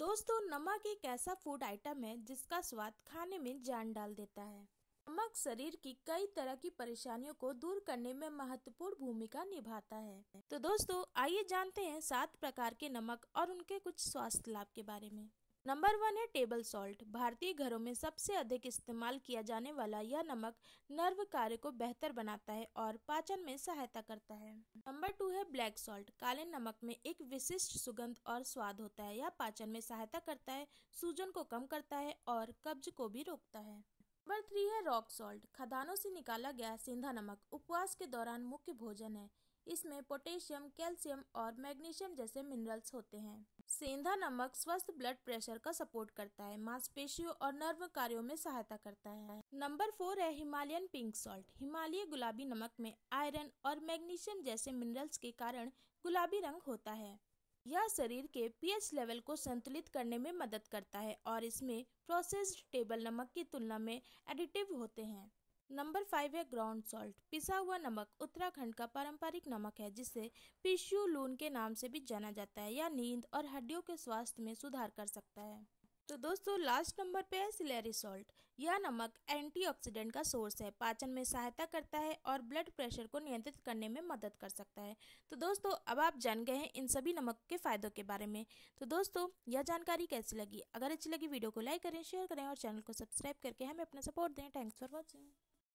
दोस्तों नमक एक ऐसा फूड आइटम है जिसका स्वाद खाने में जान डाल देता है नमक शरीर की कई तरह की परेशानियों को दूर करने में महत्वपूर्ण भूमिका निभाता है तो दोस्तों आइए जानते हैं सात प्रकार के नमक और उनके कुछ स्वास्थ्य लाभ के बारे में नंबर वन है टेबल सॉल्ट भारतीय घरों में सबसे अधिक इस्तेमाल किया जाने वाला यह नमक नर्व कार्य को बेहतर बनाता है और पाचन में सहायता करता है नंबर टू है ब्लैक सॉल्ट काले नमक में एक विशिष्ट सुगंध और स्वाद होता है यह पाचन में सहायता करता है सूजन को कम करता है और कब्ज को भी रोकता है नंबर थ्री है रॉक सॉल्ट खदानों से निकाला गया सेंधा नमक उपवास के दौरान मुख्य भोजन है इसमें पोटेशियम कैल्शियम और मैग्नीशियम जैसे मिनरल्स होते हैं सेंधा नमक स्वस्थ ब्लड प्रेशर का सपोर्ट करता है मांसपेशियों और नर्व कार्यों में सहायता करता है नंबर फोर है हिमालयन पिंक सॉल्ट हिमालय गुलाबी नमक में आयरन और मैग्नीशियम जैसे मिनरल्स के कारण गुलाबी रंग होता है यह शरीर के पीएच लेवल को संतुलित करने में मदद करता है और इसमें प्रोसेस्ड टेबल नमक की तुलना में एडिटिव होते हैं नंबर फाइव है ग्राउंड सॉल्ट पिसा हुआ नमक उत्तराखंड का पारंपरिक नमक है जिसे पिश्यू लून के नाम से भी जाना जाता है यह नींद और हड्डियों के स्वास्थ्य में सुधार कर सकता है तो दोस्तों लास्ट नंबर पे है सिलेरी सॉल्ट यह नमक एंटीऑक्सीडेंट का सोर्स है पाचन में सहायता करता है और ब्लड प्रेशर को नियंत्रित करने में मदद कर सकता है तो दोस्तों अब आप जान गए हैं इन सभी नमक के फायदों के बारे में तो दोस्तों यह जानकारी कैसी लगी अगर अच्छी लगी वीडियो को लाइक करें शेयर करें और चैनल को सब्सक्राइब करके हमें अपना सपोर्ट दें थैंक्स फॉर वॉचिंग